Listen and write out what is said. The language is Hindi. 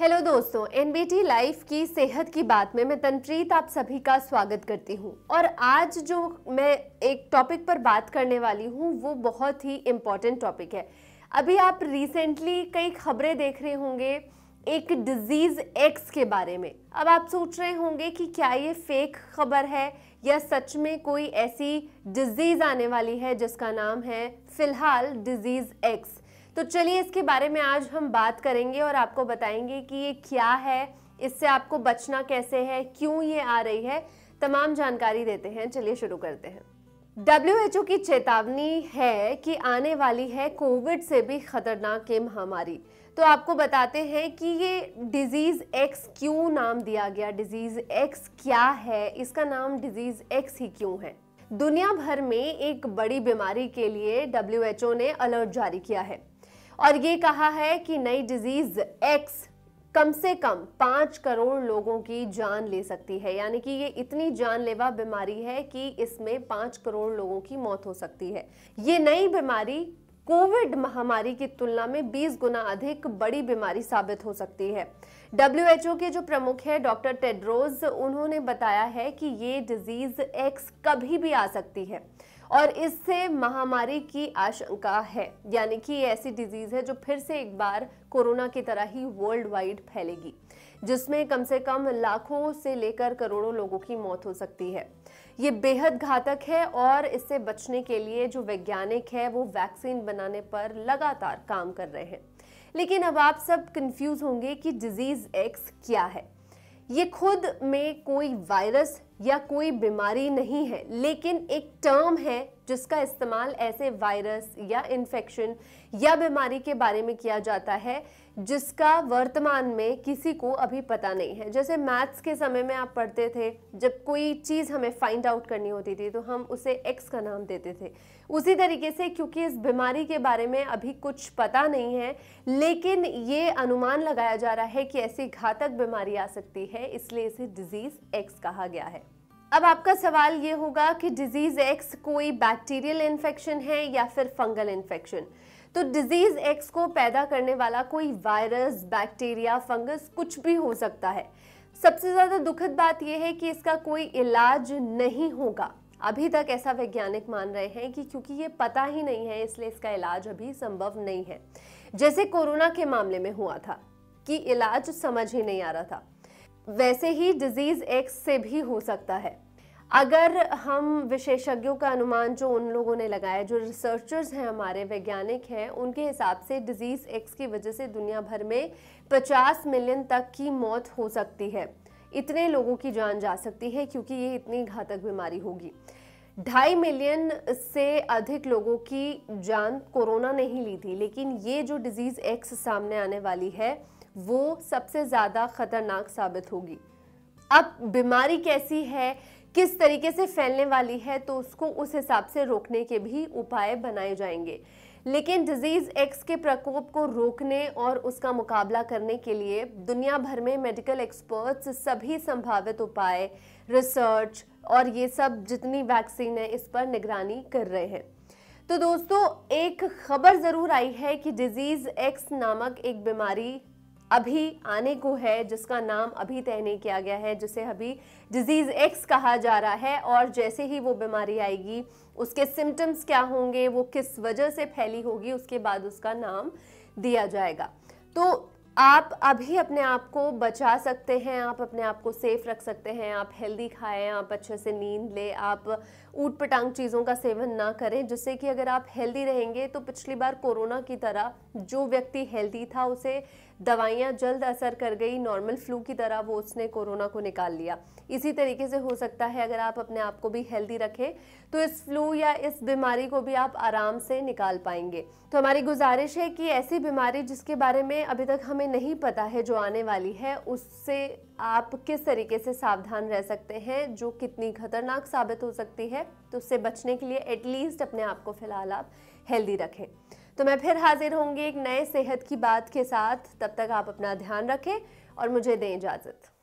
हेलो दोस्तों एन लाइफ की सेहत की बात में मैं तनप्रीत आप सभी का स्वागत करती हूं और आज जो मैं एक टॉपिक पर बात करने वाली हूं वो बहुत ही इम्पॉर्टेंट टॉपिक है अभी आप रिसेंटली कई खबरें देख रहे होंगे एक डिजीज़ एक्स के बारे में अब आप सोच रहे होंगे कि क्या ये फेक खबर है या सच में कोई ऐसी डिजीज़ आने वाली है जिसका नाम है फिलहाल डिजीज़ एक्स तो चलिए इसके बारे में आज हम बात करेंगे और आपको बताएंगे कि ये क्या है इससे आपको बचना कैसे है क्यों ये आ रही है तमाम जानकारी देते हैं चलिए शुरू करते हैं डब्ल्यू की चेतावनी है कि आने वाली है कोविड से भी खतरनाक ये महामारी तो आपको बताते हैं कि ये डिजीज़ एक्स क्यों नाम दिया गया डिजीज़ एक्स क्या है इसका नाम डिजीज़ एक्स ही क्यों है दुनिया भर में एक बड़ी बीमारी के लिए डब्ल्यू ने अलर्ट जारी किया है और ये कहा है कि नई डिजीज एक्स कम से कम पाँच करोड़ लोगों की जान ले सकती है यानी कि ये इतनी जानलेवा बीमारी है कि इसमें पाँच करोड़ लोगों की मौत हो सकती है ये नई बीमारी कोविड महामारी की तुलना में 20 गुना अधिक बड़ी बीमारी साबित हो सकती है डब्ल्यू के जो प्रमुख है डॉक्टर टेड्रोज उन्होंने बताया है कि ये डिजीज एक्स कभी भी आ सकती है और इससे महामारी की आशंका है यानी कि ये ऐसी डिजीज़ है जो फिर से एक बार कोरोना की तरह ही वर्ल्ड वाइड फैलेगी जिसमें कम से कम लाखों से लेकर करोड़ों लोगों की मौत हो सकती है ये बेहद घातक है और इससे बचने के लिए जो वैज्ञानिक है वो वैक्सीन बनाने पर लगातार काम कर रहे हैं लेकिन अब आप सब कंफ्यूज होंगे कि डिजीज़ एक्स क्या है ये खुद में कोई वायरस या कोई बीमारी नहीं है लेकिन एक टर्म है जिसका इस्तेमाल ऐसे वायरस या इन्फेक्शन या बीमारी के बारे में किया जाता है जिसका वर्तमान में किसी को अभी पता नहीं है जैसे मैथ्स के समय में आप पढ़ते थे जब कोई चीज़ हमें फाइंड आउट करनी होती थी तो हम उसे एक्स का नाम देते थे उसी तरीके से क्योंकि इस बीमारी के बारे में अभी कुछ पता नहीं है लेकिन ये अनुमान लगाया जा रहा है कि ऐसी घातक बीमारी आ सकती है इसलिए इसे डिजीज़ एक्स कहा गया है अब आपका सवाल ये होगा कि डिजीज़ एक्स कोई बैक्टीरियल इन्फेक्शन है या फिर फंगल इन्फेक्शन तो डिजीज़ एक्स को पैदा करने वाला कोई वायरस बैक्टीरिया फंगस कुछ भी हो सकता है सबसे ज़्यादा दुखद बात यह है कि इसका कोई इलाज नहीं होगा अभी तक ऐसा वैज्ञानिक मान रहे हैं कि क्योंकि ये पता ही नहीं है इसलिए इसका इलाज अभी संभव नहीं है जैसे कोरोना के मामले में हुआ था कि इलाज समझ ही नहीं आ रहा था वैसे ही डिजीज़ एक्स से भी हो सकता है अगर हम विशेषज्ञों का अनुमान जो उन लोगों ने लगाया जो रिसर्चर्स हैं हमारे वैज्ञानिक हैं उनके हिसाब से डिजीज़ एक्स की वजह से दुनिया भर में 50 मिलियन तक की मौत हो सकती है इतने लोगों की जान जा सकती है क्योंकि ये इतनी घातक बीमारी होगी ढाई मिलियन से अधिक लोगों की जान कोरोना ने ही ली थी लेकिन ये जो डिजीज़ एक्स सामने आने वाली है वो सबसे ज़्यादा ख़तरनाक साबित होगी अब बीमारी कैसी है किस तरीके से फैलने वाली है तो उसको उस हिसाब से रोकने के भी उपाय बनाए जाएंगे लेकिन डिजीज़ एक्स के प्रकोप को रोकने और उसका मुकाबला करने के लिए दुनिया भर में मेडिकल एक्सपर्ट्स सभी संभावित उपाय रिसर्च और ये सब जितनी वैक्सीन है इस पर निगरानी कर रहे हैं तो दोस्तों एक खबर ज़रूर आई है कि डिजीज़ एक्स नामक एक बीमारी अभी आने को है जिसका नाम अभी तय नहीं किया गया है जिसे अभी डिजीज़ एक्स कहा जा रहा है और जैसे ही वो बीमारी आएगी उसके सिम्टम्स क्या होंगे वो किस वजह से फैली होगी उसके बाद उसका नाम दिया जाएगा तो आप अभी अपने आप को बचा सकते हैं आप अपने आप को सेफ रख सकते हैं आप हेल्दी खाएं आप अच्छे से नींद लें आप ऊट पटांग चीज़ों का सेवन ना करें जिससे कि अगर आप हेल्दी रहेंगे तो पिछली बार कोरोना की तरह जो व्यक्ति हेल्दी था उसे दवाइयाँ जल्द असर कर गई नॉर्मल फ्लू की तरह वो उसने कोरोना को निकाल लिया इसी तरीके से हो सकता है अगर आप अपने आप को भी हेल्दी रखें तो इस फ्लू या इस बीमारी को भी आप आराम से निकाल पाएंगे तो हमारी गुजारिश है कि ऐसी बीमारी जिसके बारे में अभी तक हमें नहीं पता है जो आने वाली है उससे आप किस तरीके से सावधान रह सकते हैं जो कितनी खतरनाक साबित हो सकती है तो उससे बचने के लिए एटलीस्ट अपने आप को फिलहाल आप हेल्दी रखें तो मैं फिर हाजिर होंगी एक नए सेहत की बात के साथ तब तक आप अपना ध्यान रखें और मुझे दें इजाज़त